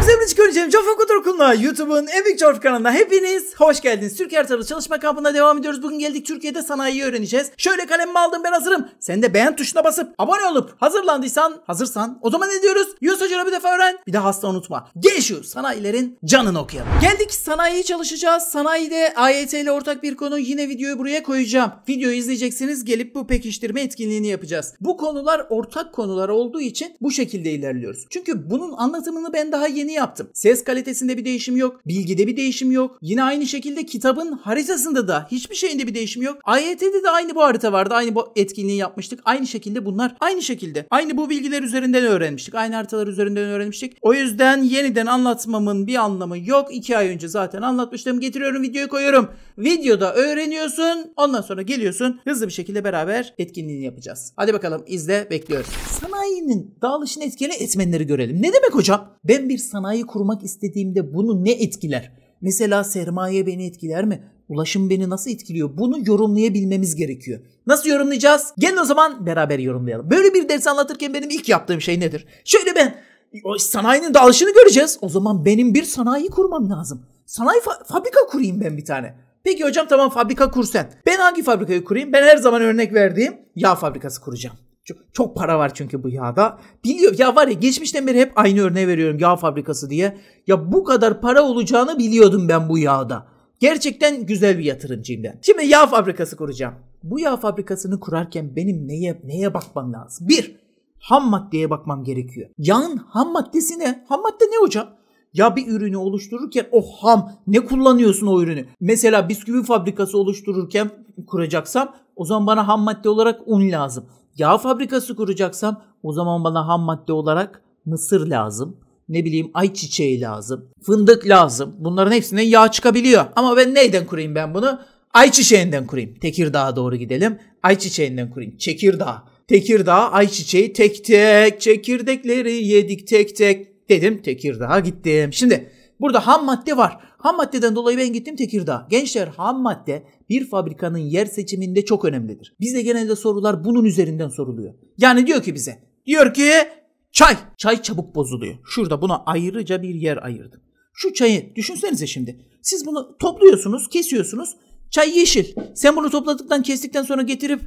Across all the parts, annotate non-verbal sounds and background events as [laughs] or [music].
Hepinize çıkaracağım. Jofa Kuturkun'la YouTube'un Epic Çorf kanalına hepiniz hoş geldiniz. Türkiye haritalı çalışma kampına devam ediyoruz. Bugün geldik Türkiye'de sanayiyi öğreneceğiz. Şöyle kalemimi aldım ben hazırım. Sen de beğen tuşuna basıp abone olup hazırlandıysan hazırsan o zaman ne diyoruz? Yunus Hoca'na bir defa öğren bir de hasta unutma. Gel şu sanayilerin canını okuyalım. Geldik sanayiyi çalışacağız. Sanayide AYT ile ortak bir konu yine videoyu buraya koyacağım. Videoyu izleyeceksiniz gelip bu pekiştirme etkinliğini yapacağız. Bu konular ortak konular olduğu için bu şekilde ilerliyoruz. Çünkü bunun anlatımını ben daha yeni değişikliğini yaptım. Ses kalitesinde bir değişim yok. Bilgide bir değişim yok. Yine aynı şekilde kitabın haritasında da hiçbir şeyinde bir değişim yok. AYT'de de aynı bu harita vardı. Aynı bu etkinliği yapmıştık. Aynı şekilde bunlar aynı şekilde. Aynı bu bilgiler üzerinden öğrenmiştik. Aynı haritalar üzerinden öğrenmiştik. O yüzden yeniden anlatmamın bir anlamı yok. İki ay önce zaten anlatmıştım. Getiriyorum videoyu koyuyorum. Videoda öğreniyorsun. Ondan sonra geliyorsun. Hızlı bir şekilde beraber etkinliğini yapacağız. Hadi bakalım izle bekliyoruz. Sanayinin dağılışını etkili etmenleri görelim. Ne demek hocam? Ben bir sanayi sanayi kurmak istediğimde bunu ne etkiler? Mesela sermaye beni etkiler mi? Ulaşım beni nasıl etkiliyor? Bunu yorumlayabilmemiz gerekiyor. Nasıl yorumlayacağız? Gelin o zaman beraber yorumlayalım. Böyle bir ders anlatırken benim ilk yaptığım şey nedir? Şöyle ben o sanayinin dağılışını göreceğiz. O zaman benim bir sanayi kurmam lazım. Sanayi fa- fabrika kurayım ben bir tane. Peki hocam tamam fabrika kur sen. Ben hangi fabrikayı kurayım? Ben her zaman örnek verdiğim yağ fabrikası kuracağım. Çok, çok para var çünkü bu yağda. Biliyor ya var ya geçmişten beri hep aynı örneği veriyorum yağ fabrikası diye. Ya bu kadar para olacağını biliyordum ben bu yağda. Gerçekten güzel bir yatırımcıyım ben. Şimdi yağ fabrikası kuracağım. Bu yağ fabrikasını kurarken benim neye neye bakmam lazım? Bir, ham maddeye bakmam gerekiyor. Yağın ham maddesi ne? Ham madde ne hocam? Ya bir ürünü oluştururken o ham ne kullanıyorsun o ürünü? Mesela bisküvi fabrikası oluştururken kuracaksam o zaman bana ham madde olarak un lazım. Yağ fabrikası kuracaksam o zaman bana ham madde olarak mısır lazım. Ne bileyim ayçiçeği lazım. Fındık lazım. Bunların hepsinden yağ çıkabiliyor. Ama ben neyden kurayım ben bunu? Ayçiçeğinden kurayım. Tekirdağ'a doğru gidelim. Ayçiçeğinden kurayım. Çekirdağ. Tekirdağ ayçiçeği tek tek. Çekirdekleri yedik tek tek. Dedim Tekirdağ'a gittim. Şimdi Burada ham madde var. Ham maddeden dolayı ben gittim Tekirdağ. Gençler ham madde bir fabrikanın yer seçiminde çok önemlidir. Bize genelde sorular bunun üzerinden soruluyor. Yani diyor ki bize. Diyor ki çay. Çay çabuk bozuluyor. Şurada buna ayrıca bir yer ayırdım. Şu çayı düşünsenize şimdi. Siz bunu topluyorsunuz, kesiyorsunuz. Çay yeşil. Sen bunu topladıktan, kestikten sonra getirip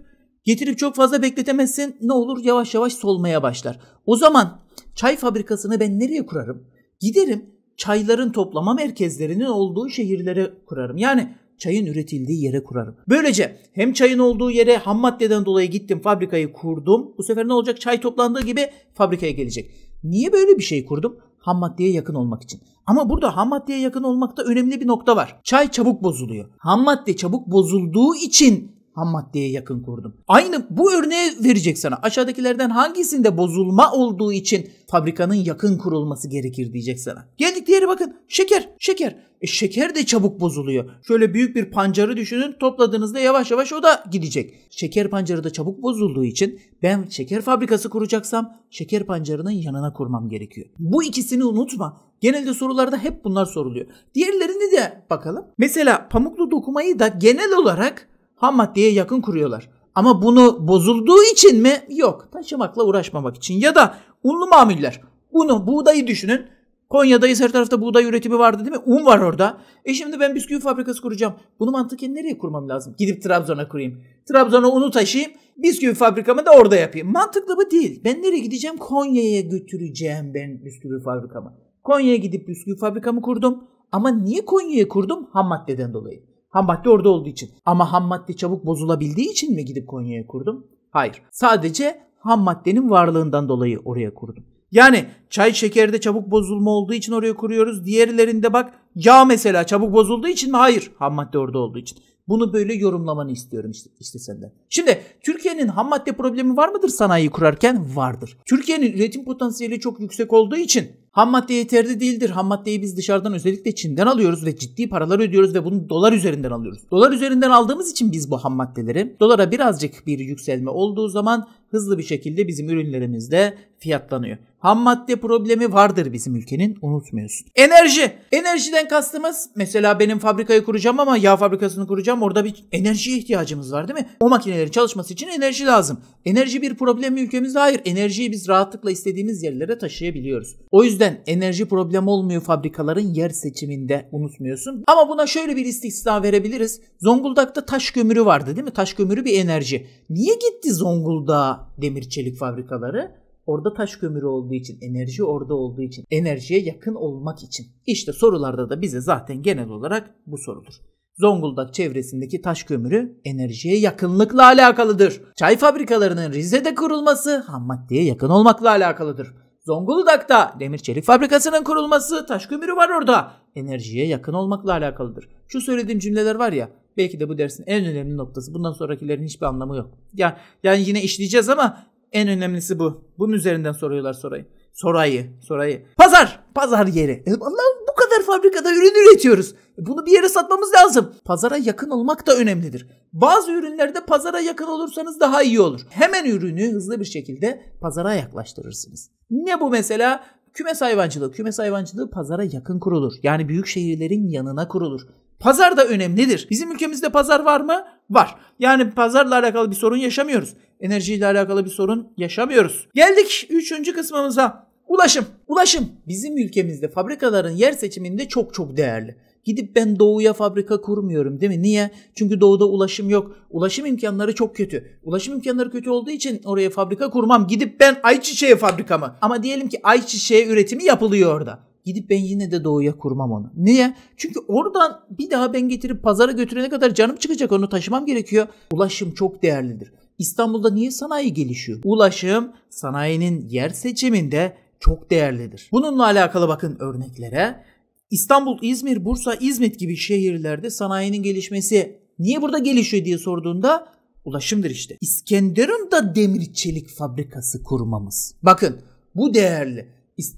getirip çok fazla bekletemezsin. ne olur yavaş yavaş solmaya başlar. O zaman çay fabrikasını ben nereye kurarım? Giderim çayların toplama merkezlerinin olduğu şehirlere kurarım. Yani çayın üretildiği yere kurarım. Böylece hem çayın olduğu yere ham maddeden dolayı gittim fabrikayı kurdum. Bu sefer ne olacak? Çay toplandığı gibi fabrikaya gelecek. Niye böyle bir şey kurdum? Ham maddeye yakın olmak için. Ama burada ham maddeye yakın olmakta önemli bir nokta var. Çay çabuk bozuluyor. Ham madde çabuk bozulduğu için ham maddeye yakın kurdum. Aynı bu örneği verecek sana. Aşağıdakilerden hangisinde bozulma olduğu için fabrikanın yakın kurulması gerekir diyecek sana. Geldik diğeri bakın. Şeker. Şeker. E şeker de çabuk bozuluyor. Şöyle büyük bir pancarı düşünün topladığınızda yavaş yavaş o da gidecek. Şeker pancarı da çabuk bozulduğu için ben şeker fabrikası kuracaksam şeker pancarının yanına kurmam gerekiyor. Bu ikisini unutma. Genelde sorularda hep bunlar soruluyor. Diğerlerini de bakalım. Mesela pamuklu dokumayı da genel olarak ham maddeye yakın kuruyorlar. Ama bunu bozulduğu için mi? Yok. Taşımakla uğraşmamak için. Ya da unlu mamuller. Unu, buğdayı düşünün. Konya'dayız her tarafta buğday üretimi vardı değil mi? Un var orada. E şimdi ben bisküvi fabrikası kuracağım. Bunu mantıken nereye kurmam lazım? Gidip Trabzon'a kurayım. Trabzon'a unu taşıyayım. Bisküvi fabrikamı da orada yapayım. Mantıklı mı? Değil. Ben nereye gideceğim? Konya'ya götüreceğim ben bisküvi fabrikamı. Konya'ya gidip bisküvi fabrikamı kurdum. Ama niye Konya'ya kurdum? Ham maddeden dolayı. Ham madde orada olduğu için. Ama ham madde çabuk bozulabildiği için mi gidip Konya'ya kurdum? Hayır. Sadece ham maddenin varlığından dolayı oraya kurdum. Yani çay şekerde çabuk bozulma olduğu için oraya kuruyoruz. Diğerlerinde bak yağ mesela çabuk bozulduğu için mi? Hayır. Ham madde orada olduğu için. Bunu böyle yorumlamanı istiyorum işte, işte senden. Şimdi Türkiye'nin ham madde problemi var mıdır sanayi kurarken? Vardır. Türkiye'nin üretim potansiyeli çok yüksek olduğu için Ham madde yeterli değildir. Ham maddeyi biz dışarıdan özellikle Çin'den alıyoruz ve ciddi paralar ödüyoruz ve bunu dolar üzerinden alıyoruz. Dolar üzerinden aldığımız için biz bu ham maddeleri dolara birazcık bir yükselme olduğu zaman hızlı bir şekilde bizim ürünlerimizde fiyatlanıyor. Ham madde problemi vardır bizim ülkenin unutmuyorsun. Enerji. Enerjiden kastımız mesela benim fabrikayı kuracağım ama yağ fabrikasını kuracağım orada bir enerjiye ihtiyacımız var değil mi? O makinelerin çalışması için enerji lazım. Enerji bir problem mi ülkemizde? Hayır. Enerjiyi biz rahatlıkla istediğimiz yerlere taşıyabiliyoruz. O yüzden yüzden enerji problemi olmuyor fabrikaların yer seçiminde unutmuyorsun. Ama buna şöyle bir istisna verebiliriz. Zonguldak'ta taş kömürü vardı değil mi? Taş kömürü bir enerji. Niye gitti Zonguldak'a demir çelik fabrikaları? Orada taş kömürü olduğu için, enerji orada olduğu için, enerjiye yakın olmak için. İşte sorularda da bize zaten genel olarak bu sorulur. Zonguldak çevresindeki taş kömürü enerjiye yakınlıkla alakalıdır. Çay fabrikalarının Rize'de kurulması ham maddeye yakın olmakla alakalıdır. Zonguldak'ta demir çelik fabrikasının kurulması, taş kömürü var orada. Enerjiye yakın olmakla alakalıdır. Şu söylediğim cümleler var ya belki de bu dersin en önemli noktası. Bundan sonrakilerin hiçbir anlamı yok. Yani, yani yine işleyeceğiz ama en önemlisi bu. Bunun üzerinden soruyorlar sorayı. Sorayı, sorayı. Pazar, pazar yeri. E, Allah'ım kadar fabrikada ürün üretiyoruz. E, bunu bir yere satmamız lazım. Pazara yakın olmak da önemlidir. Bazı ürünlerde pazara yakın olursanız daha iyi olur. Hemen ürünü hızlı bir şekilde pazara yaklaştırırsınız. Ne bu mesela? Kümes hayvancılığı. Kümes hayvancılığı pazara yakın kurulur. Yani büyük şehirlerin yanına kurulur. Pazar da önemlidir. Bizim ülkemizde pazar var mı? Var. Yani pazarla alakalı bir sorun yaşamıyoruz. Enerjiyle alakalı bir sorun yaşamıyoruz. Geldik üçüncü kısmımıza. Ulaşım. Ulaşım bizim ülkemizde fabrikaların yer seçiminde çok çok değerli. Gidip ben doğuya fabrika kurmuyorum değil mi? Niye? Çünkü doğuda ulaşım yok. Ulaşım imkanları çok kötü. Ulaşım imkanları kötü olduğu için oraya fabrika kurmam. Gidip ben ayçiçeği fabrikamı. Ama diyelim ki ayçiçeği üretimi yapılıyor orada. Gidip ben yine de doğuya kurmam onu. Niye? Çünkü oradan bir daha ben getirip pazara götürene kadar canım çıkacak onu taşımam gerekiyor. Ulaşım çok değerlidir. İstanbul'da niye sanayi gelişiyor? Ulaşım sanayinin yer seçiminde çok değerlidir. Bununla alakalı bakın örneklere. İstanbul, İzmir, Bursa, İzmit gibi şehirlerde sanayinin gelişmesi niye burada gelişiyor diye sorduğunda ulaşımdır işte. İskenderun'da demir çelik fabrikası kurmamız. Bakın bu değerli.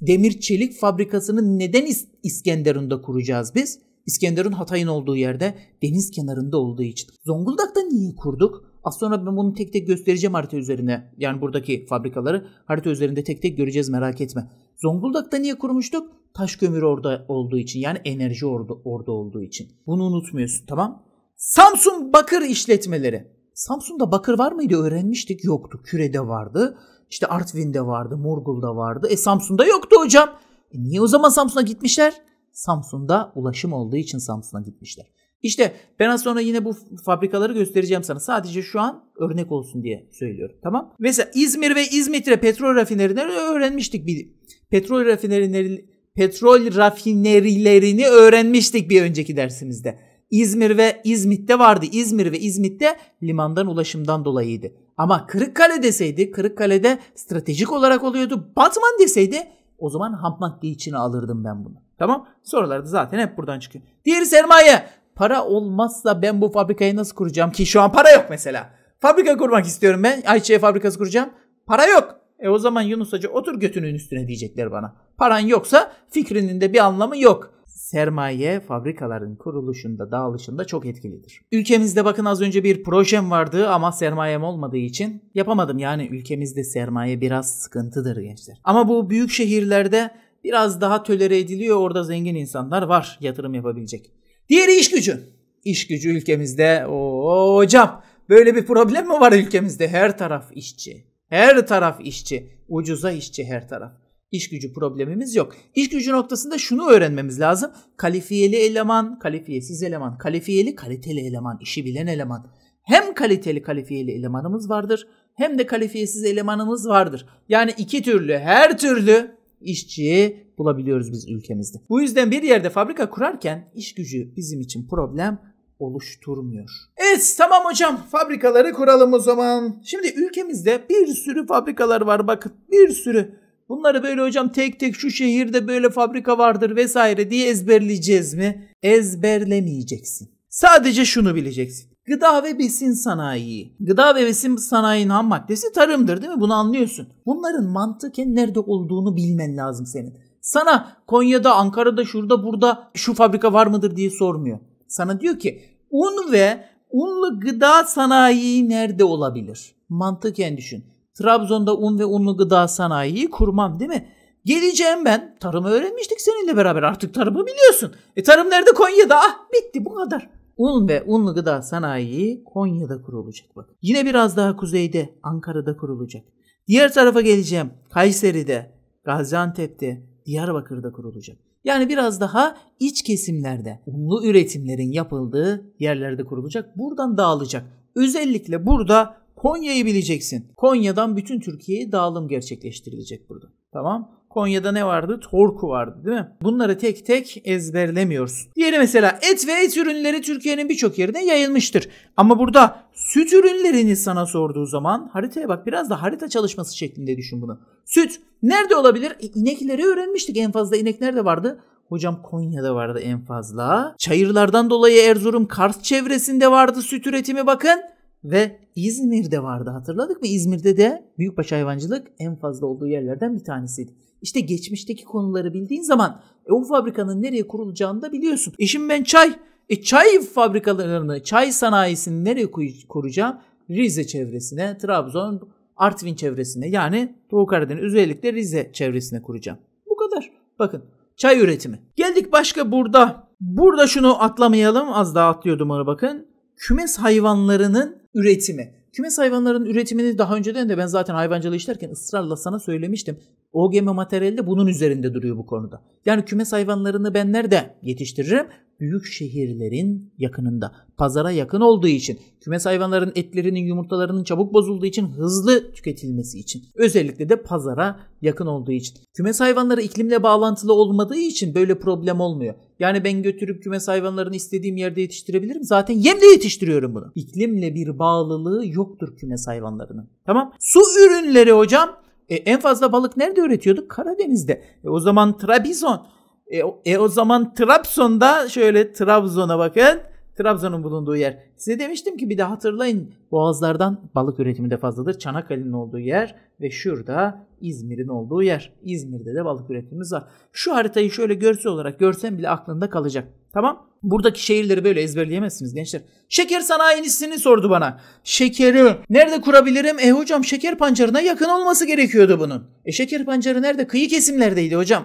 Demir çelik fabrikasını neden İskenderun'da kuracağız biz? İskenderun Hatay'ın olduğu yerde deniz kenarında olduğu için. Zonguldak'ta niye kurduk? Az sonra ben bunu tek tek göstereceğim harita üzerine. Yani buradaki fabrikaları harita üzerinde tek tek göreceğiz merak etme. Zonguldak'ta niye kurmuştuk? Taş kömür orada olduğu için yani enerji orada, orada olduğu için. Bunu unutmuyorsun tamam. Samsun bakır işletmeleri. Samsun'da bakır var mıydı öğrenmiştik yoktu. Küre'de vardı. İşte Artvin'de vardı. Murgul'da vardı. E Samsun'da yoktu hocam. E niye o zaman Samsun'a gitmişler? Samsun'da ulaşım olduğu için Samsun'a gitmişler. İşte ben az sonra yine bu fabrikaları göstereceğim sana. Sadece şu an örnek olsun diye söylüyorum. Tamam? Mesela İzmir ve İzmit'te petrol rafinerilerini öğrenmiştik bir petrol rafinerileri petrol rafinerilerini öğrenmiştik bir önceki dersimizde. İzmir ve İzmit'te vardı. İzmir ve İzmit'te limandan ulaşımdan dolayıydı. Ama Kırıkkale deseydi, Kırıkkale'de stratejik olarak oluyordu. Batman deseydi o zaman ham madde içine alırdım ben bunu. Tamam? Sorularda zaten hep buradan çıkıyor. Diğeri sermaye. Para olmazsa ben bu fabrikayı nasıl kuracağım ki şu an para yok mesela. Fabrika kurmak istiyorum ben. Ayçiçeği fabrikası kuracağım. Para yok. E o zaman Yunus Hoca otur götünün üstüne diyecekler bana. Paran yoksa fikrinin de bir anlamı yok. Sermaye fabrikaların kuruluşunda, dağılışında çok etkilidir. Ülkemizde bakın az önce bir projem vardı ama sermayem olmadığı için yapamadım. Yani ülkemizde sermaye biraz sıkıntıdır gençler. Ama bu büyük şehirlerde biraz daha tölere ediliyor. Orada zengin insanlar var yatırım yapabilecek. Diğeri iş gücü. İş gücü ülkemizde o hocam böyle bir problem mi var ülkemizde? Her taraf işçi. Her taraf işçi. Ucuza işçi her taraf. İş gücü problemimiz yok. İş gücü noktasında şunu öğrenmemiz lazım. Kalifiyeli eleman, kalifiyesiz eleman, kalifiyeli kaliteli eleman, işi bilen eleman. Hem kaliteli kalifiyeli elemanımız vardır hem de kalifiyesiz elemanımız vardır. Yani iki türlü, her türlü işçi bulabiliyoruz biz ülkemizde. Bu yüzden bir yerde fabrika kurarken iş gücü bizim için problem oluşturmuyor. Evet tamam hocam fabrikaları kuralım o zaman. Şimdi ülkemizde bir sürü fabrikalar var bakın bir sürü. Bunları böyle hocam tek tek şu şehirde böyle fabrika vardır vesaire diye ezberleyeceğiz mi? Ezberlemeyeceksin. Sadece şunu bileceksin. Gıda ve besin sanayi. Gıda ve besin sanayinin ham maddesi tarımdır değil mi? Bunu anlıyorsun. Bunların mantıken nerede olduğunu bilmen lazım senin. Sana Konya'da, Ankara'da, şurada, burada şu fabrika var mıdır diye sormuyor. Sana diyor ki un ve unlu gıda sanayi nerede olabilir? Mantıken düşün. Trabzon'da un ve unlu gıda sanayiyi kurmam değil mi? Geleceğim ben. Tarımı öğrenmiştik seninle beraber. Artık tarımı biliyorsun. E tarım nerede? Konya'da. Ah bitti bu kadar. Un ve unlu gıda sanayi Konya'da kurulacak. Bak. Yine biraz daha kuzeyde Ankara'da kurulacak. Diğer tarafa geleceğim. Kayseri'de, Gaziantep'te, Diyarbakır'da kurulacak. Yani biraz daha iç kesimlerde unlu üretimlerin yapıldığı yerlerde kurulacak. Buradan dağılacak. Özellikle burada Konya'yı bileceksin. Konya'dan bütün Türkiye'ye dağılım gerçekleştirilecek burada. Tamam? Konya'da ne vardı? Torku vardı değil mi? Bunları tek tek ezberlemiyorsun. Diğeri mesela et ve et ürünleri Türkiye'nin birçok yerine yayılmıştır. Ama burada süt ürünlerini sana sorduğu zaman haritaya bak biraz da harita çalışması şeklinde düşün bunu. Süt nerede olabilir? E, inekleri öğrenmiştik en fazla inek nerede vardı? Hocam Konya'da vardı en fazla. Çayırlardan dolayı Erzurum Kars çevresinde vardı süt üretimi bakın. Ve İzmir'de vardı hatırladık mı? İzmir'de de büyükbaş hayvancılık en fazla olduğu yerlerden bir tanesiydi. İşte geçmişteki konuları bildiğin zaman e, o fabrikanın nereye kurulacağını da biliyorsun. E şimdi ben çay, e, çay fabrikalarını, çay sanayisini nereye kuracağım? Rize çevresine, Trabzon, Artvin çevresine yani Doğu Karadeniz özellikle Rize çevresine kuracağım. Bu kadar. Bakın çay üretimi. Geldik başka burada. Burada şunu atlamayalım. Az daha atlıyordum ona bakın. Kümes hayvanlarının üretimi. Kümes hayvanlarının üretimini daha önceden de ben zaten hayvancılığı işlerken ısrarla sana söylemiştim. OGM materyalde bunun üzerinde duruyor bu konuda. Yani kümes hayvanlarını ben nerede yetiştiririm? Büyük şehirlerin yakınında. Pazara yakın olduğu için. Kümes hayvanların etlerinin yumurtalarının çabuk bozulduğu için hızlı tüketilmesi için. Özellikle de pazara yakın olduğu için. Kümes hayvanları iklimle bağlantılı olmadığı için böyle problem olmuyor. Yani ben götürüp kümes hayvanlarını istediğim yerde yetiştirebilirim. Zaten yemle yetiştiriyorum bunu. İklimle bir bağlılığı yoktur kümes hayvanlarının. Tamam. Su ürünleri hocam e, en fazla balık nerede üretiyorduk? Karadeniz'de. E, o zaman Trabzon. E, e o zaman Trabzon'da şöyle Trabzon'a bakın. Trabzon'un bulunduğu yer. Size demiştim ki bir de hatırlayın boğazlardan balık üretimi de fazladır. Çanakkale'nin olduğu yer ve şurada İzmir'in olduğu yer. İzmir'de de balık üretimimiz var. Şu haritayı şöyle görsel olarak görsen bile aklında kalacak. Tamam? Buradaki şehirleri böyle ezberleyemezsiniz gençler. Şeker sanayisini sordu bana. Şekeri nerede kurabilirim? E hocam şeker pancarına yakın olması gerekiyordu bunun. E şeker pancarı nerede? Kıyı kesimlerdeydi hocam.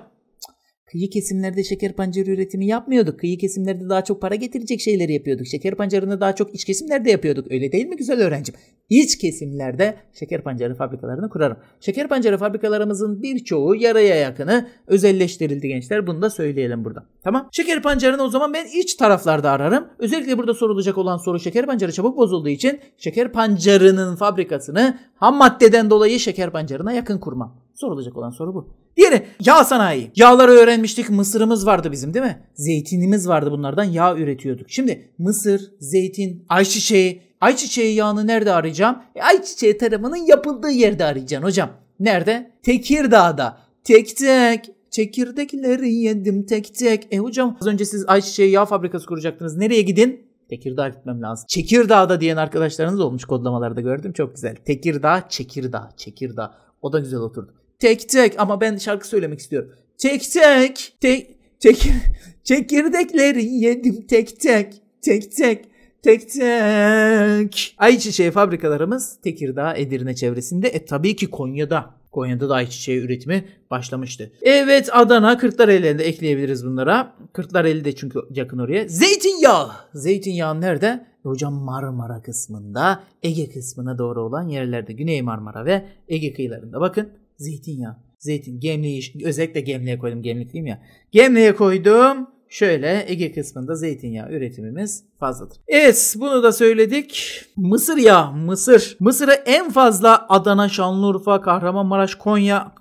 Kıyı kesimlerde şeker pancarı üretimi yapmıyorduk. Kıyı kesimlerde daha çok para getirecek şeyleri yapıyorduk. Şeker pancarını daha çok iç kesimlerde yapıyorduk. Öyle değil mi güzel öğrencim? İç kesimlerde şeker pancarı fabrikalarını kurarım. Şeker pancarı fabrikalarımızın birçoğu yaraya yakını özelleştirildi gençler. Bunu da söyleyelim burada. Tamam. Şeker pancarını o zaman ben iç taraflarda ararım. Özellikle burada sorulacak olan soru şeker pancarı çabuk bozulduğu için şeker pancarının fabrikasını ham maddeden dolayı şeker pancarına yakın kurmam. Sorulacak olan soru bu. Diğeri yağ sanayi. Yağları öğrenmiştik. Mısırımız vardı bizim değil mi? Zeytinimiz vardı bunlardan yağ üretiyorduk. Şimdi mısır, zeytin, ayçiçeği. Ayçiçeği yağını nerede arayacağım? E, ayçiçeği tarımının yapıldığı yerde arayacaksın hocam. Nerede? Tekirdağ'da. Tek tek. Çekirdekleri yedim tek tek. E hocam az önce siz ayçiçeği yağ fabrikası kuracaktınız. Nereye gidin? Tekirdağ gitmem lazım. Çekirdağ'da diyen arkadaşlarınız olmuş kodlamalarda gördüm. Çok güzel. Tekirdağ, Çekirdağ, Çekirdağ. O da güzel oturdu. Tek tek ama ben şarkı söylemek istiyorum. Tek tek tek tek çekirdekleri [laughs] yedim tek tek tek tek tek tek. Ayçiçeği fabrikalarımız Tekirdağ, Edirne çevresinde. E tabii ki Konya'da. Konya'da da ayçiçeği üretimi başlamıştı. Evet Adana, Kırklareli'ni de ekleyebiliriz bunlara. Kırklareli de çünkü yakın oraya. Zeytinyağı. Zeytinyağı nerede? E, hocam Marmara kısmında, Ege kısmına doğru olan yerlerde. Güney Marmara ve Ege kıyılarında. Bakın Zeytinyağı. Zeytin. Gemliği özellikle gemliğe koydum. diyeyim ya. Gemliğe koydum. Şöyle Ege kısmında zeytinyağı üretimimiz fazladır. Evet bunu da söyledik. Mısır ya Mısır. Mısır'ı en fazla Adana, Şanlıurfa, Kahramanmaraş, Konya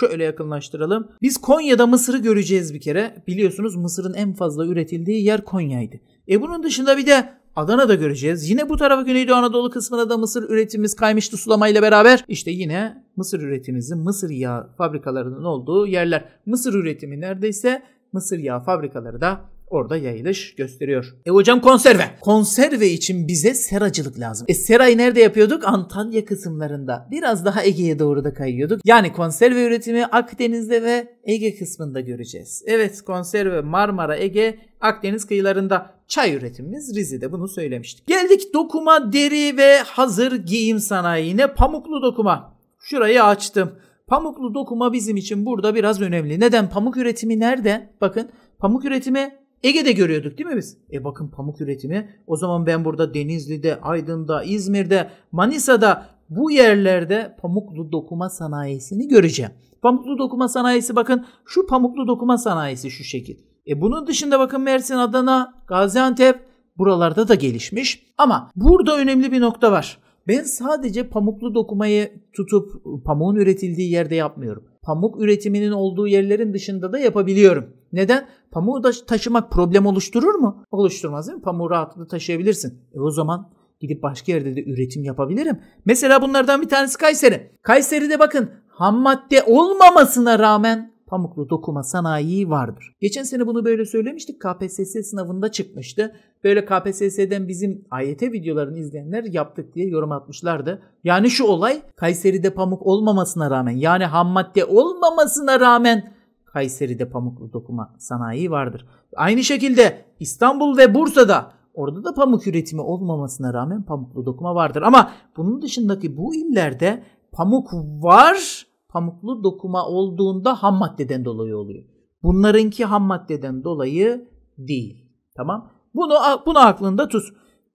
şöyle yakınlaştıralım. Biz Konya'da Mısır'ı göreceğiz bir kere. Biliyorsunuz Mısır'ın en fazla üretildiği yer Konya'ydı. E bunun dışında bir de Adana'da göreceğiz. Yine bu tarafa Güneydoğu Anadolu kısmına da mısır üretimimiz kaymıştı sulamayla beraber. İşte yine mısır üretimimizin mısır yağı fabrikalarının olduğu yerler. Mısır üretimi neredeyse mısır yağı fabrikaları da orada yayılış gösteriyor. E hocam konserve. Konserve için bize seracılık lazım. E serayı nerede yapıyorduk? Antalya kısımlarında. Biraz daha Ege'ye doğru da kayıyorduk. Yani konserve üretimi Akdeniz'de ve Ege kısmında göreceğiz. Evet konserve Marmara, Ege, Akdeniz kıyılarında çay üretimimiz Rize'de bunu söylemiştik. Geldik dokuma, deri ve hazır giyim sanayine pamuklu dokuma. Şurayı açtım. Pamuklu dokuma bizim için burada biraz önemli. Neden? Pamuk üretimi nerede? Bakın pamuk üretimi Ege'de görüyorduk değil mi biz? E bakın pamuk üretimi o zaman ben burada Denizli'de, Aydın'da, İzmir'de, Manisa'da bu yerlerde pamuklu dokuma sanayisini göreceğim. Pamuklu dokuma sanayisi bakın şu pamuklu dokuma sanayisi şu şekil. E bunun dışında bakın Mersin, Adana, Gaziantep buralarda da gelişmiş. Ama burada önemli bir nokta var. Ben sadece pamuklu dokumayı tutup pamuğun üretildiği yerde yapmıyorum pamuk üretiminin olduğu yerlerin dışında da yapabiliyorum. Neden? Pamuğu da taşımak problem oluşturur mu? Oluşturmaz değil mi? Pamuğu rahatlıkla taşıyabilirsin. E o zaman gidip başka yerde de üretim yapabilirim. Mesela bunlardan bir tanesi Kayseri. Kayseri'de bakın ham madde olmamasına rağmen pamuklu dokuma sanayi vardır. Geçen sene bunu böyle söylemiştik. KPSS sınavında çıkmıştı. Böyle KPSS'den bizim AYT videolarını izleyenler yaptık diye yorum atmışlardı. Yani şu olay Kayseri'de pamuk olmamasına rağmen yani ham madde olmamasına rağmen Kayseri'de pamuklu dokuma sanayi vardır. Aynı şekilde İstanbul ve Bursa'da orada da pamuk üretimi olmamasına rağmen pamuklu dokuma vardır. Ama bunun dışındaki bu illerde pamuk var pamuklu dokuma olduğunda ham maddeden dolayı oluyor. Bunlarınki ham maddeden dolayı değil. Tamam? Bunu bunu aklında tut.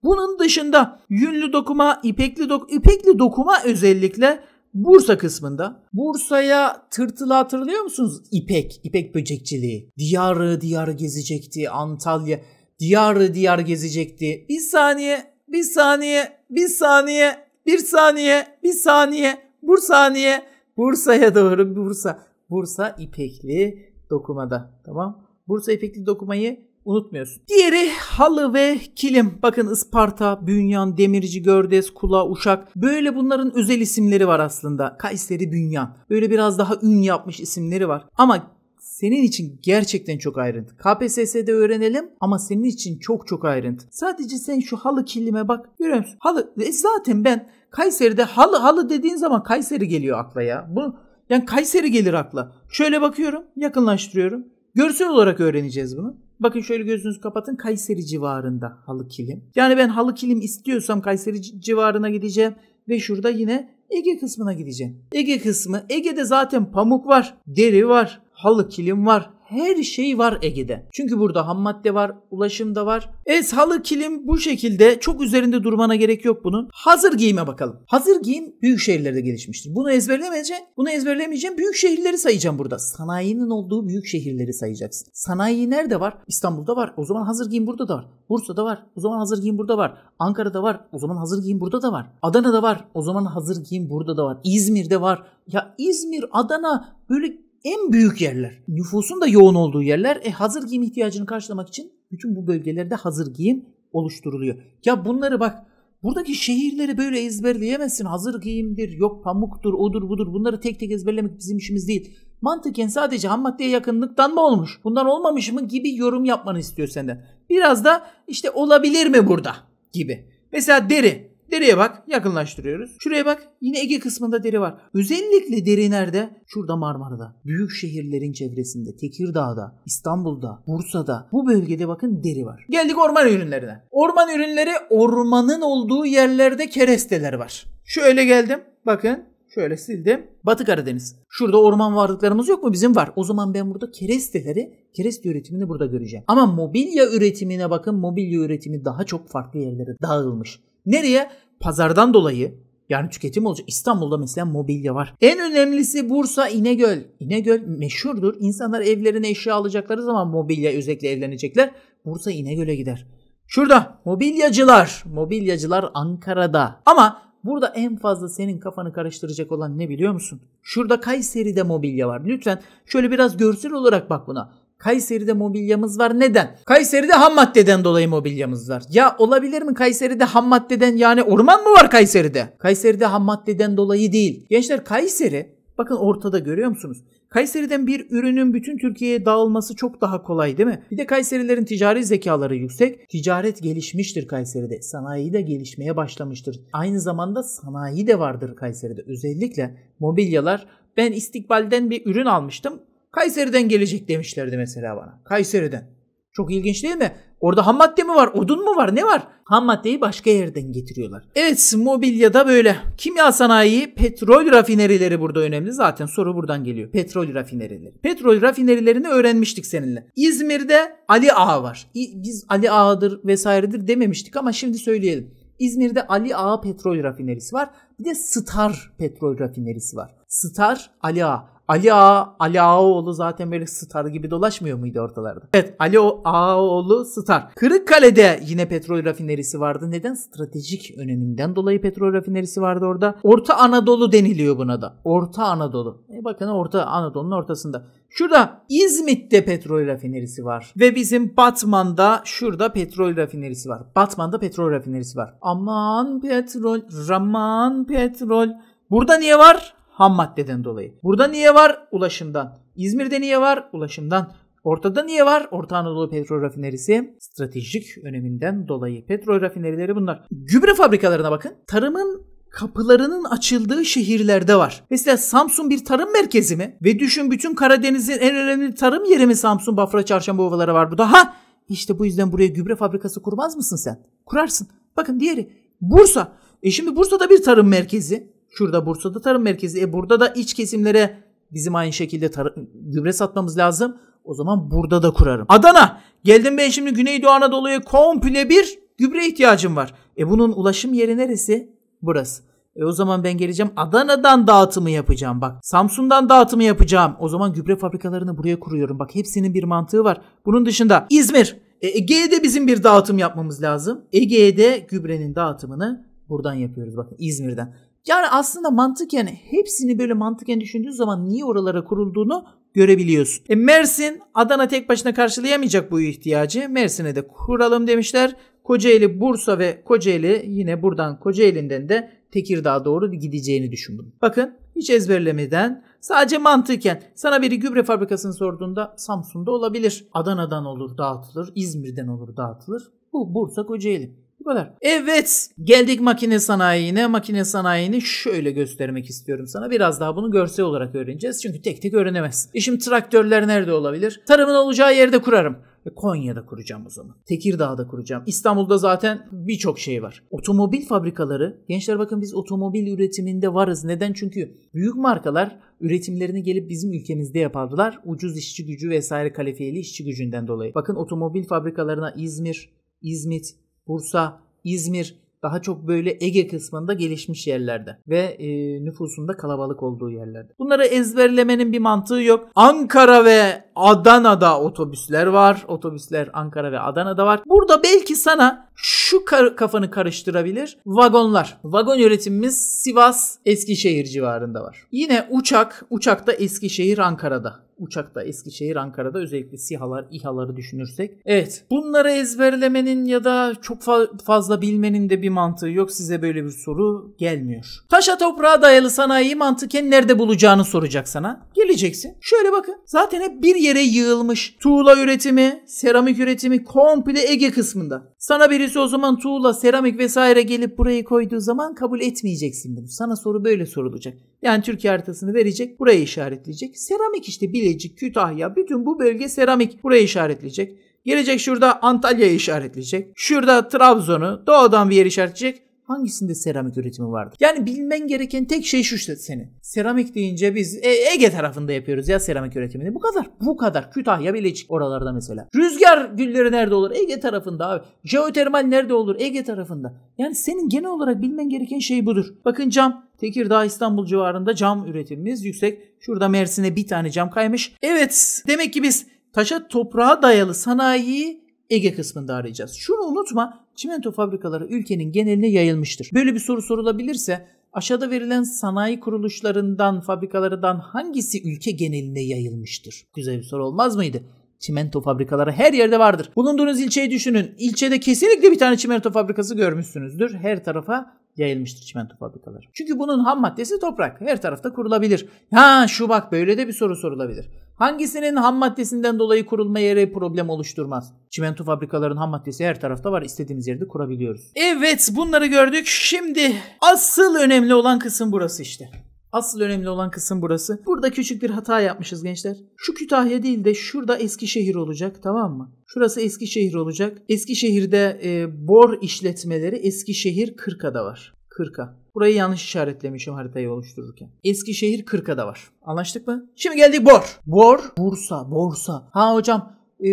Bunun dışında yünlü dokuma, ipekli dok ipekli dokuma özellikle Bursa kısmında. Bursa'ya tırtılı hatırlıyor musunuz? İpek, ipek böcekçiliği. Diyarı diyarı gezecekti Antalya. Diyarı diyar gezecekti. Bir saniye, bir saniye, bir saniye, bir saniye, bir saniye, bir saniye. Bursa'ya doğru Bursa. Bursa İpekli dokumada. Tamam. Bursa İpekli dokumayı unutmuyorsun. Diğeri halı ve kilim. Bakın Isparta, Bünyan, Demirci, Gördes, Kula, Uşak. Böyle bunların özel isimleri var aslında. Kayseri, Bünyan. Böyle biraz daha ün yapmış isimleri var. Ama senin için gerçekten çok ayrıntı. KPSS'de öğrenelim ama senin için çok çok ayrıntı. Sadece sen şu halı kilime bak. Görüyor musun? Halı e zaten ben Kayseri'de halı halı dediğin zaman Kayseri geliyor akla ya. Bu yani Kayseri gelir akla. Şöyle bakıyorum, yakınlaştırıyorum. Görsel olarak öğreneceğiz bunu. Bakın şöyle gözünüzü kapatın. Kayseri civarında halı kilim. Yani ben halı kilim istiyorsam Kayseri civarına gideceğim ve şurada yine Ege kısmına gideceğim. Ege kısmı, Ege'de zaten pamuk var, deri var, halı kilim var. Her şey var Ege'de. Çünkü burada ham madde var, ulaşım da var. Es halı kilim bu şekilde çok üzerinde durmana gerek yok bunun. Hazır giyime bakalım. Hazır giyim büyük şehirlerde gelişmiştir. Bunu ezberlemeyeceğim. Bunu ezberlemeyeceğim. Büyük şehirleri sayacağım burada. Sanayinin olduğu büyük şehirleri sayacaksın. Sanayi nerede var? İstanbul'da var. O zaman hazır giyim burada da var. Bursa'da var. O zaman hazır giyim burada var. Ankara'da var. O zaman hazır giyim burada da var. Adana'da var. O zaman hazır giyim burada da var. İzmir'de var. Ya İzmir, Adana böyle en büyük yerler, nüfusun da yoğun olduğu yerler e, hazır giyim ihtiyacını karşılamak için bütün bu bölgelerde hazır giyim oluşturuluyor. Ya bunları bak buradaki şehirleri böyle ezberleyemezsin. Hazır giyimdir, yok pamuktur, odur budur bunları tek tek ezberlemek bizim işimiz değil. Mantıken sadece ham maddeye yakınlıktan mı olmuş, bundan olmamış mı gibi yorum yapmanı istiyor senden. Biraz da işte olabilir mi burada gibi. Mesela deri. Dereye bak yakınlaştırıyoruz. Şuraya bak yine Ege kısmında deri var. Özellikle deri nerede? Şurada Marmara'da. Büyük şehirlerin çevresinde Tekirdağ'da, İstanbul'da, Bursa'da bu bölgede bakın deri var. Geldik orman ürünlerine. Orman ürünleri ormanın olduğu yerlerde keresteler var. Şöyle geldim bakın Şöyle sildim. Batı Karadeniz. Şurada orman varlıklarımız yok mu? Bizim var. O zaman ben burada keresteleri, kereste üretimini burada göreceğim. Ama mobilya üretimine bakın. Mobilya üretimi daha çok farklı yerlere dağılmış. Nereye? Pazardan dolayı yani tüketim olacak. İstanbul'da mesela mobilya var. En önemlisi Bursa İnegöl. İnegöl meşhurdur. İnsanlar evlerine eşya alacakları zaman mobilya özellikle evlenecekler. Bursa İnegöl'e gider. Şurada mobilyacılar. Mobilyacılar Ankara'da. Ama burada en fazla senin kafanı karıştıracak olan ne biliyor musun? Şurada Kayseri'de mobilya var. Lütfen şöyle biraz görsel olarak bak buna. Kayseri'de mobilyamız var. Neden? Kayseri'de ham maddeden dolayı mobilyamız var. Ya olabilir mi Kayseri'de ham maddeden yani orman mı var Kayseri'de? Kayseri'de ham maddeden dolayı değil. Gençler Kayseri bakın ortada görüyor musunuz? Kayseri'den bir ürünün bütün Türkiye'ye dağılması çok daha kolay değil mi? Bir de Kayserilerin ticari zekaları yüksek. Ticaret gelişmiştir Kayseri'de. Sanayi de gelişmeye başlamıştır. Aynı zamanda sanayi de vardır Kayseri'de. Özellikle mobilyalar. Ben istikbalden bir ürün almıştım. Kayseri'den gelecek demişlerdi mesela bana. Kayseri'den. Çok ilginç değil mi? Orada ham madde mi var? Odun mu var? Ne var? Ham maddeyi başka yerden getiriyorlar. Evet mobilya da böyle. Kimya sanayi, petrol rafinerileri burada önemli. Zaten soru buradan geliyor. Petrol rafinerileri. Petrol rafinerilerini öğrenmiştik seninle. İzmir'de Ali Ağa var. Biz Ali Ağa'dır vesairedir dememiştik ama şimdi söyleyelim. İzmir'de Ali Ağa petrol rafinerisi var. Bir de Star petrol rafinerisi var. Star Ali Ağa. Ali Ağa, Ali Ağaoğlu zaten böyle star gibi dolaşmıyor muydu ortalarda? Evet Ali Ağaoğlu star. Kırıkkale'de yine petrol rafinerisi vardı. Neden? Stratejik öneminden dolayı petrol rafinerisi vardı orada. Orta Anadolu deniliyor buna da. Orta Anadolu. E bakın Orta Anadolu'nun ortasında. Şurada İzmit'te petrol rafinerisi var. Ve bizim Batman'da şurada petrol rafinerisi var. Batman'da petrol rafinerisi var. Aman petrol, raman petrol. Burada niye var? ham maddeden dolayı. Burada niye var? Ulaşımdan. İzmir'de niye var? Ulaşımdan. Ortada niye var? Orta Anadolu petrol rafinerisi stratejik öneminden dolayı. Petrol rafinerileri bunlar. Gübre fabrikalarına bakın. Tarımın kapılarının açıldığı şehirlerde var. Mesela Samsun bir tarım merkezi mi? Ve düşün bütün Karadeniz'in en önemli tarım yeri mi Samsun, Bafra, Çarşamba ovaları var burada. Ha işte bu yüzden buraya gübre fabrikası kurmaz mısın sen? Kurarsın. Bakın diğeri Bursa. E şimdi Bursa'da bir tarım merkezi. Şurada Bursa'da tarım merkezi. E burada da iç kesimlere bizim aynı şekilde tar- gübre satmamız lazım. O zaman burada da kurarım. Adana. Geldim ben şimdi Güneydoğu Anadolu'ya komple bir gübre ihtiyacım var. E bunun ulaşım yeri neresi? Burası. E o zaman ben geleceğim Adana'dan dağıtımı yapacağım bak. Samsun'dan dağıtımı yapacağım. O zaman gübre fabrikalarını buraya kuruyorum. Bak hepsinin bir mantığı var. Bunun dışında İzmir. E, Ege'de bizim bir dağıtım yapmamız lazım. Ege'de gübrenin dağıtımını buradan yapıyoruz. Bakın İzmir'den. Yani aslında mantıken hepsini böyle mantıken düşündüğün zaman niye oralara kurulduğunu görebiliyorsun. E Mersin Adana tek başına karşılayamayacak bu ihtiyacı. Mersin'e de kuralım demişler. Kocaeli, Bursa ve Kocaeli yine buradan Kocaeli'nden de Tekirdağ doğru gideceğini düşün Bakın hiç ezberlemeden sadece mantıken sana biri gübre fabrikasını sorduğunda Samsun'da olabilir. Adana'dan olur dağıtılır, İzmir'den olur dağıtılır. Bu Bursa Kocaeli. Bu kadar. Evet geldik makine sanayine. Makine sanayini şöyle göstermek istiyorum sana. Biraz daha bunu görsel olarak öğreneceğiz. Çünkü tek tek öğrenemez. İşim e traktörler nerede olabilir? Tarımın olacağı yerde kurarım. E, Konya'da kuracağım o zaman. Tekirdağ'da kuracağım. İstanbul'da zaten birçok şey var. Otomobil fabrikaları. Gençler bakın biz otomobil üretiminde varız. Neden? Çünkü büyük markalar üretimlerini gelip bizim ülkemizde yapardılar. Ucuz işçi gücü vesaire kalifiyeli işçi gücünden dolayı. Bakın otomobil fabrikalarına İzmir, İzmit, Bursa, İzmir daha çok böyle Ege kısmında gelişmiş yerlerde ve e, nüfusunda kalabalık olduğu yerlerde. Bunları ezberlemenin bir mantığı yok. Ankara ve Adana'da otobüsler var. Otobüsler Ankara ve Adana'da var. Burada belki sana şu kar- kafanı karıştırabilir. Vagonlar. Vagon üretimimiz Sivas, Eskişehir civarında var. Yine uçak, uçak da Eskişehir, Ankara'da uçakta Eskişehir Ankara'da özellikle SİHA'lar İHA'ları düşünürsek. Evet bunları ezberlemenin ya da çok fa- fazla bilmenin de bir mantığı yok size böyle bir soru gelmiyor. Taşa toprağa dayalı sanayiyi mantıken nerede bulacağını soracak sana. Geleceksin şöyle bakın zaten hep bir yere yığılmış tuğla üretimi, seramik üretimi komple Ege kısmında. Sana birisi o zaman tuğla, seramik vesaire gelip burayı koyduğu zaman kabul etmeyeceksin bunu. Sana soru böyle sorulacak. Yani Türkiye haritasını verecek, burayı işaretleyecek. Seramik işte Bilecik, Kütahya, bütün bu bölge seramik. Burayı işaretleyecek. Gelecek şurada Antalya'yı işaretleyecek. Şurada Trabzon'u doğadan bir yer işaretleyecek hangisinde seramik üretimi vardır? Yani bilmen gereken tek şey şu işte senin. Seramik deyince biz e, Ege tarafında yapıyoruz ya seramik üretimini. Bu kadar. Bu kadar. Kütahya, Bilecik oralarda mesela. Rüzgar gülleri nerede olur? Ege tarafında abi. Jeotermal nerede olur? Ege tarafında. Yani senin genel olarak bilmen gereken şey budur. Bakın cam. Tekirdağ İstanbul civarında cam üretimimiz yüksek. Şurada Mersin'e bir tane cam kaymış. Evet demek ki biz taşa toprağa dayalı sanayiyi Ege kısmında arayacağız. Şunu unutma çimento fabrikaları ülkenin geneline yayılmıştır. Böyle bir soru sorulabilirse aşağıda verilen sanayi kuruluşlarından, fabrikalarından hangisi ülke geneline yayılmıştır? Güzel bir soru olmaz mıydı? Çimento fabrikaları her yerde vardır. Bulunduğunuz ilçeyi düşünün. İlçede kesinlikle bir tane çimento fabrikası görmüşsünüzdür. Her tarafa yayılmıştır çimento fabrikaları. Çünkü bunun ham maddesi toprak. Her tarafta kurulabilir. Ha şu bak böyle de bir soru sorulabilir. Hangisinin ham maddesinden dolayı kurulma yeri problem oluşturmaz? Çimento fabrikaların ham maddesi her tarafta var. İstediğimiz yerde kurabiliyoruz. Evet bunları gördük. Şimdi asıl önemli olan kısım burası işte. Asıl önemli olan kısım burası. Burada küçük bir hata yapmışız gençler. Şu Kütahya değil de şurada Eskişehir olacak tamam mı? Şurası Eskişehir olacak. Eskişehir'de e, bor işletmeleri Eskişehir 40'a da var. 40'a. Burayı yanlış işaretlemişim haritayı oluştururken. Eskişehir 40'a da var. Anlaştık mı? Şimdi geldik Bor. Bor. Bursa. Bursa. Ha hocam e,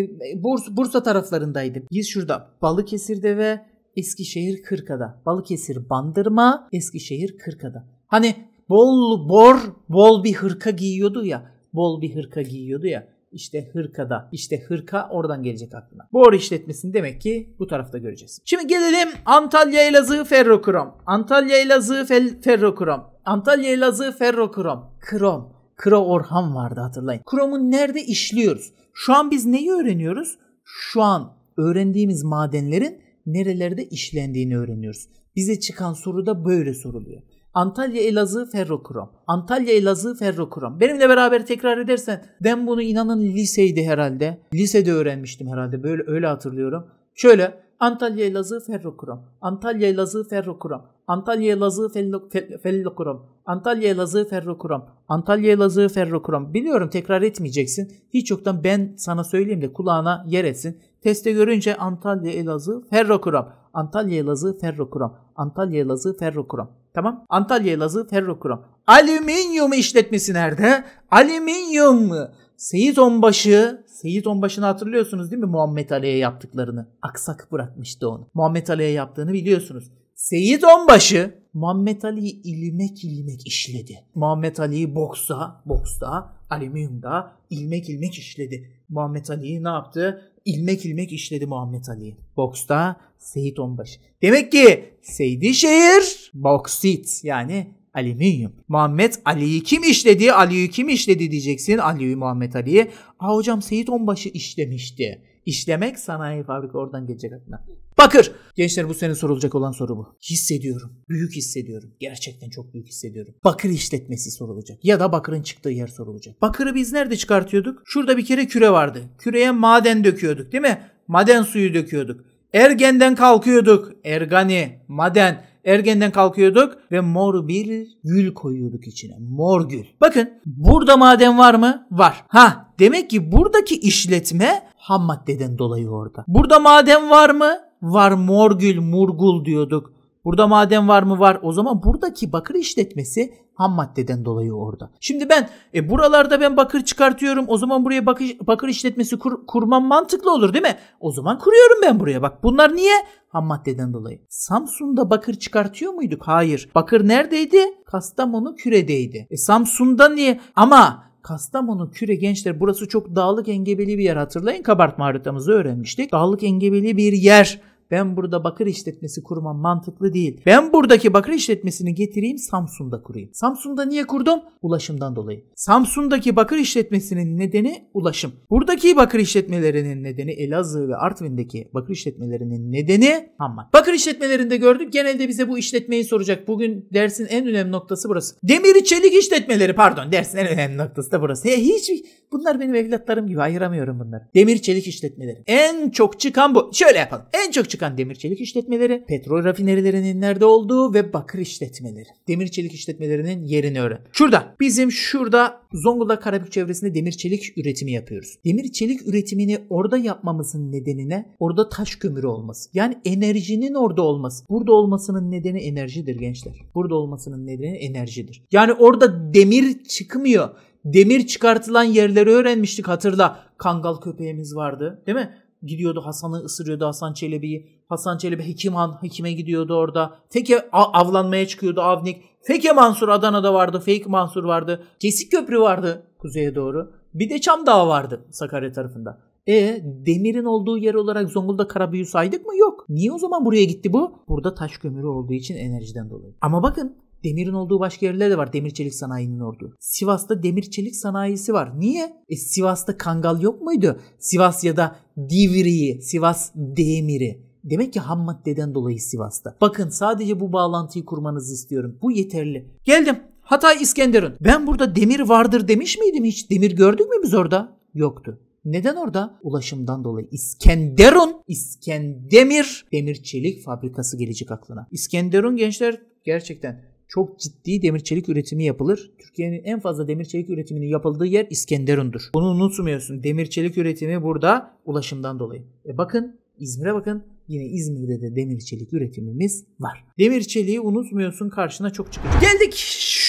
Bursa, Bursa taraflarındaydım. Biz şurada Balıkesir'de ve Eskişehir Kırkada. Balıkesir Bandırma, Eskişehir Kırkada. Hani bol bor, bol bir hırka giyiyordu ya. Bol bir hırka giyiyordu ya. İşte hırkada. İşte hırka oradan gelecek aklına. Bu or işletmesini demek ki bu tarafta göreceğiz. Şimdi gelelim Antalya Elazığ ferrokrom. Antalya Elazığ fel- ferrokrom. Antalya Elazığ ferrokrom. Krom. Kro Orhan vardı hatırlayın. Kromun nerede işliyoruz? Şu an biz neyi öğreniyoruz? Şu an öğrendiğimiz madenlerin nerelerde işlendiğini öğreniyoruz. Bize çıkan soru da böyle soruluyor. Antalya Elazığ ferrokrom. Antalya Elazığ ferrokrom. Benimle beraber tekrar edersen ben bunu inanın liseydi herhalde. Lisede öğrenmiştim herhalde. Böyle öyle hatırlıyorum. Şöyle Antalya Elazığ ferrokrom. Antalya Elazığ ferrokrom. Antalya Elazığ ferrokrom. Antalya Elazığ ferrokrom. Antalya Elazığ ferrokrom. Biliyorum tekrar etmeyeceksin. Hiç yoktan ben sana söyleyeyim de kulağına yer etsin. Teste görünce Antalya Elazığ ferrokrom. Antalya Elazığ ferrokrom. Antalya Elazığ ferrokrom. Tamam. Antalya Elazığ Ferrokrom. Alüminyum işletmesi nerede? Alüminyum mu? Seyit Onbaşı, Seyit Onbaşı'nı hatırlıyorsunuz değil mi Muhammed Ali'ye yaptıklarını? Aksak bırakmıştı onu. Muhammed Ali'ye yaptığını biliyorsunuz. Seyit Onbaşı Muhammed Ali'yi ilmek ilmek işledi. Muhammed Ali'yi boksa, boksta, alüminyumda ilmek ilmek işledi. Muhammed Ali'yi ne yaptı? İlmek ilmek işledi Muhammed Ali'yi. Boksta Seyit Onbaşı. Demek ki Seydişehir Boksit yani alüminyum. Muhammed Ali'yi kim işledi? Ali'yi kim işledi diyeceksin. Ali'yi Muhammed Ali'yi. Aa hocam Seyit Onbaşı işlemişti. İşlemek sanayi fabrika oradan gelecek aklına. Bakır. Gençler bu sene sorulacak olan soru bu. Hissediyorum. Büyük hissediyorum. Gerçekten çok büyük hissediyorum. Bakır işletmesi sorulacak. Ya da bakırın çıktığı yer sorulacak. Bakırı biz nerede çıkartıyorduk? Şurada bir kere küre vardı. Küreye maden döküyorduk değil mi? Maden suyu döküyorduk. Ergen'den kalkıyorduk. Ergani, maden. Ergen'den kalkıyorduk ve mor bir gül koyuyorduk içine. Mor gül. Bakın burada maden var mı? Var. Ha demek ki buradaki işletme ham maddeden dolayı orada. Burada maden var mı? Var morgül murgul diyorduk. Burada maden var mı var. O zaman buradaki bakır işletmesi ham maddeden dolayı orada. Şimdi ben e, buralarda ben bakır çıkartıyorum. O zaman buraya bakır, bakır işletmesi kur, kurmam mantıklı olur değil mi? O zaman kuruyorum ben buraya. Bak bunlar niye? Ham maddeden dolayı. Samsun'da bakır çıkartıyor muyduk? Hayır. Bakır neredeydi? Kastamonu küredeydi. E, Samsun'da niye? Ama Kastamonu küre gençler burası çok dağlık engebeli bir yer hatırlayın kabartma haritamızı öğrenmiştik. Dağlık engebeli bir yer. Ben burada bakır işletmesi kurmam mantıklı değil. Ben buradaki bakır işletmesini getireyim Samsun'da kurayım. Samsun'da niye kurdum? Ulaşımdan dolayı. Samsun'daki bakır işletmesinin nedeni ulaşım. Buradaki bakır işletmelerinin nedeni Elazığ ve Artvin'deki bakır işletmelerinin nedeni hamma. Bakır işletmelerinde gördük. Genelde bize bu işletmeyi soracak. Bugün dersin en önemli noktası burası. Demir çelik işletmeleri pardon dersin en önemli noktası da burası. He, hiç bunlar benim evlatlarım gibi ayıramıyorum bunları. Demir çelik işletmeleri. En çok çıkan bu. Şöyle yapalım. En çok çıkan çıkan demir çelik işletmeleri, petrol rafinerilerinin nerede olduğu ve bakır işletmeleri. Demir çelik işletmelerinin yerini öğren. Şurada bizim şurada Zonguldak Karabük çevresinde demir çelik üretimi yapıyoruz. Demir çelik üretimini orada yapmamızın nedenine orada taş kömürü olması. Yani enerjinin orada olması. Burada olmasının nedeni enerjidir gençler. Burada olmasının nedeni enerjidir. Yani orada demir çıkmıyor demir çıkartılan yerleri öğrenmiştik hatırla. Kangal köpeğimiz vardı değil mi? gidiyordu Hasan'ı ısırıyordu Hasan Çelebi'yi. Hasan Çelebi Hekimhan Hekime gidiyordu orada. Feke avlanmaya çıkıyordu Avnik. Feke Mansur Adana'da vardı. Fake Mansur vardı. Kesik Köprü vardı kuzeye doğru. Bir de Çam Dağı vardı Sakarya tarafında. E demirin olduğu yer olarak Zonguldak Karabüyü saydık mı? Yok. Niye o zaman buraya gitti bu? Burada taş kömürü olduğu için enerjiden dolayı. Ama bakın Demirin olduğu başka yerler de var demir çelik sanayinin ordu. Sivas'ta demir çelik sanayisi var. Niye? E Sivas'ta Kangal yok muydu? Sivas ya da Divri'yi, Sivas Demiri. Demek ki ham maddeden dolayı Sivas'ta. Bakın sadece bu bağlantıyı kurmanızı istiyorum. Bu yeterli. Geldim. Hatay İskenderun. Ben burada demir vardır demiş miydim hiç? Demir gördük mü biz orada? Yoktu. Neden orada? Ulaşımdan dolayı. İskenderun, İskendemir demir çelik fabrikası gelecek aklına. İskenderun gençler gerçekten çok ciddi demir çelik üretimi yapılır. Türkiye'nin en fazla demir çelik üretiminin yapıldığı yer İskenderun'dur. Bunu unutmuyorsun. Demir çelik üretimi burada ulaşımdan dolayı. E bakın İzmir'e bakın. Yine İzmir'de de demir çelik üretimimiz var. Demir çeliği unutmuyorsun karşına çok çıkacak. Geldik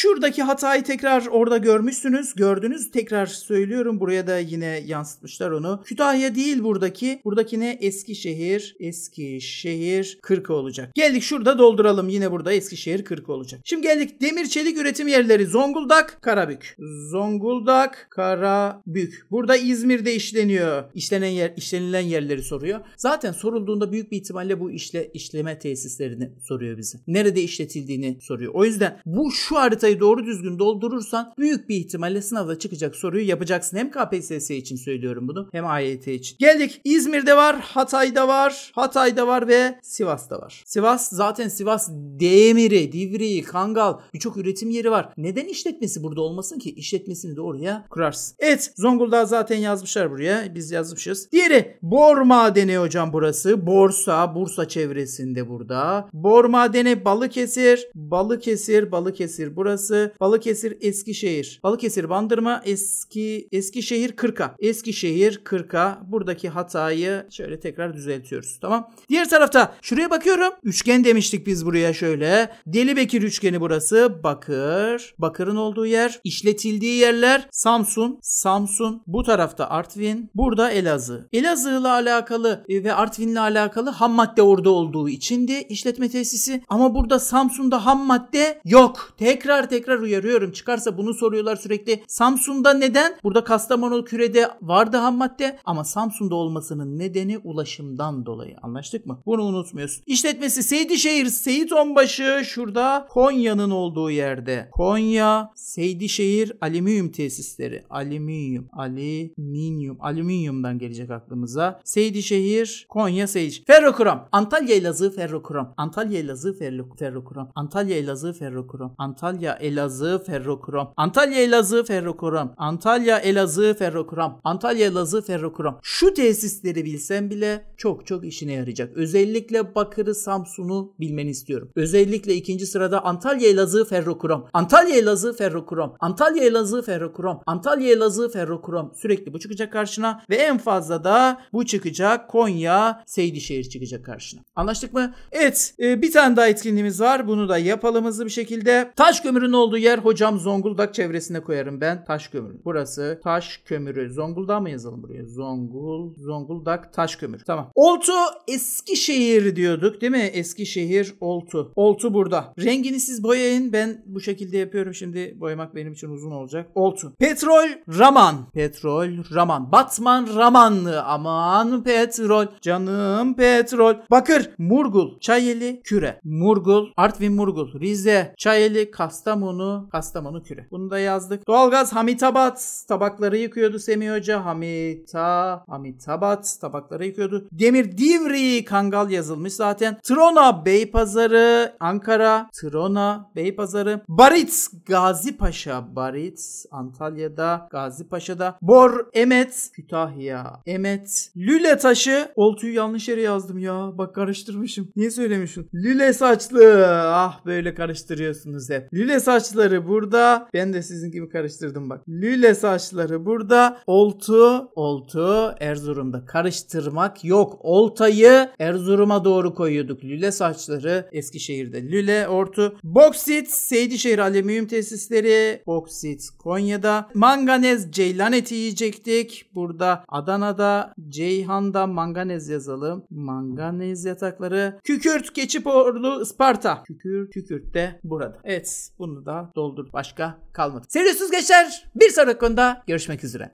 Şuradaki hatayı tekrar orada görmüşsünüz. Gördünüz tekrar söylüyorum. Buraya da yine yansıtmışlar onu. Kütahya değil buradaki. Buradaki ne? Eskişehir. Eskişehir 40 olacak. Geldik şurada dolduralım. Yine burada Eskişehir 40 olacak. Şimdi geldik demir çelik üretim yerleri. Zonguldak, Karabük. Zonguldak, Karabük. Burada İzmir'de işleniyor. İşlenen yer, işlenilen yerleri soruyor. Zaten sorulduğunda büyük bir ihtimalle bu işle işleme tesislerini soruyor bize. Nerede işletildiğini soruyor. O yüzden bu şu haritayı Sırayı doğru düzgün doldurursan büyük bir ihtimalle sınavda çıkacak soruyu yapacaksın. Hem KPSS için söylüyorum bunu hem AYT için. Geldik İzmir'de var, Hatay'da var, Hatay'da var ve Sivas'ta var. Sivas zaten Sivas Demiri, Divriği Kangal birçok üretim yeri var. Neden işletmesi burada olmasın ki? İşletmesini de oraya kurarsın. Evet Zonguldak zaten yazmışlar buraya. Biz yazmışız. Diğeri bor madeni hocam burası. Borsa, Bursa çevresinde burada. Bor madeni Balıkesir, Balıkesir, Balıkesir burası arası Balıkesir Eskişehir. Balıkesir Bandırma Eski Eskişehir Kırka. Eskişehir Kırka. Buradaki hatayı şöyle tekrar düzeltiyoruz. Tamam. Diğer tarafta şuraya bakıyorum. Üçgen demiştik biz buraya şöyle. Deli Bekir üçgeni burası. Bakır. Bakırın olduğu yer. işletildiği yerler Samsun. Samsun. Bu tarafta Artvin. Burada Elazığ. Elazığ'la alakalı e, ve Artvin'le alakalı ham madde orada olduğu için de işletme tesisi. Ama burada Samsun'da ham madde yok. Tekrar tekrar uyarıyorum. Çıkarsa bunu soruyorlar sürekli. Samsun'da neden? Burada Kastamonu kürede vardı ham madde ama Samsun'da olmasının nedeni ulaşımdan dolayı. Anlaştık mı? Bunu unutmuyorsun. İşletmesi Seydişehir, Seyit Onbaşı şurada Konya'nın olduğu yerde. Konya, Seydişehir alüminyum tesisleri. Alüminyum, alüminyum, alüminyumdan gelecek aklımıza. Seydişehir, Konya, Seydiş. Ferrokrom. Antalya Elazığ ferrokrom. Antalya Elazığ ferrokrom. Antalya Elazığ ferrokrom. Antalya Elazığ Ferrokrom. Antalya Elazığ Ferrokrom. Antalya Elazığ Ferrokrom. Antalya Elazığ Ferrokrom. Şu tesisleri bilsen bile çok çok işine yarayacak. Özellikle Bakır'ı Samsun'u bilmeni istiyorum. Özellikle ikinci sırada Antalya Elazığ Ferrokrom. Antalya Elazığ Ferrokrom. Antalya Elazığ Ferrokrom. Antalya Elazığ Ferrokrom. Sürekli bu çıkacak karşına ve en fazla da bu çıkacak Konya Seydişehir çıkacak karşına. Anlaştık mı? Evet e, bir tane daha etkinliğimiz var. Bunu da yapalım hızlı bir şekilde. Taş kömür kömürün olduğu yer hocam Zonguldak çevresine koyarım ben. Taş kömürü. Burası taş kömürü. Zonguldak mı yazalım buraya? Zongul, Zonguldak taş kömürü. Tamam. Oltu Eskişehir diyorduk değil mi? Eskişehir Oltu. Oltu burada. Rengini siz boyayın. Ben bu şekilde yapıyorum. Şimdi boyamak benim için uzun olacak. Oltu. Petrol Raman. Petrol Raman. Batman Ramanlı. Aman petrol. Canım petrol. Bakır. Murgul. Çayeli. Küre. Murgul. Artvin Murgul. Rize. Çayeli. Kasta Kastamonu, Kastamonu küre. Bunu da yazdık. Doğalgaz Hamitabat tabakları yıkıyordu Semih Hoca. Hamita, Hamitabat tabakları yıkıyordu. Demir Divri Kangal yazılmış zaten. Trona Bey pazarı Ankara, Trona Bey pazarı. Baritz Gazi Paşa, Baritz Antalya'da, Gazi Paşa'da. Bor Emet, Kütahya, Emet. Lüle Taşı, Oltuyu yanlış yere yazdım ya. Bak karıştırmışım. Niye söylemişim? Lüle saçlı. Ah böyle karıştırıyorsunuz hep. Lüle saçları burada. Ben de sizin gibi karıştırdım bak. Lüle saçları burada. Oltu, oltu Erzurum'da karıştırmak yok. Oltayı Erzurum'a doğru koyuyorduk. Lüle saçları Eskişehir'de. Lüle, ortu. Boksit, Seydişehir Alüminyum Tesisleri. Boksit, Konya'da. Manganez, ceylan eti yiyecektik. Burada Adana'da, Ceyhan'da manganez yazalım. Manganez yatakları. Kükürt, Keçiporlu, Isparta. Kükürt, Kükürt de burada. Evet, bunu sonunu doldur. Başka kalmadı. Sevgili süzgeçler bir sonraki konuda görüşmek üzere.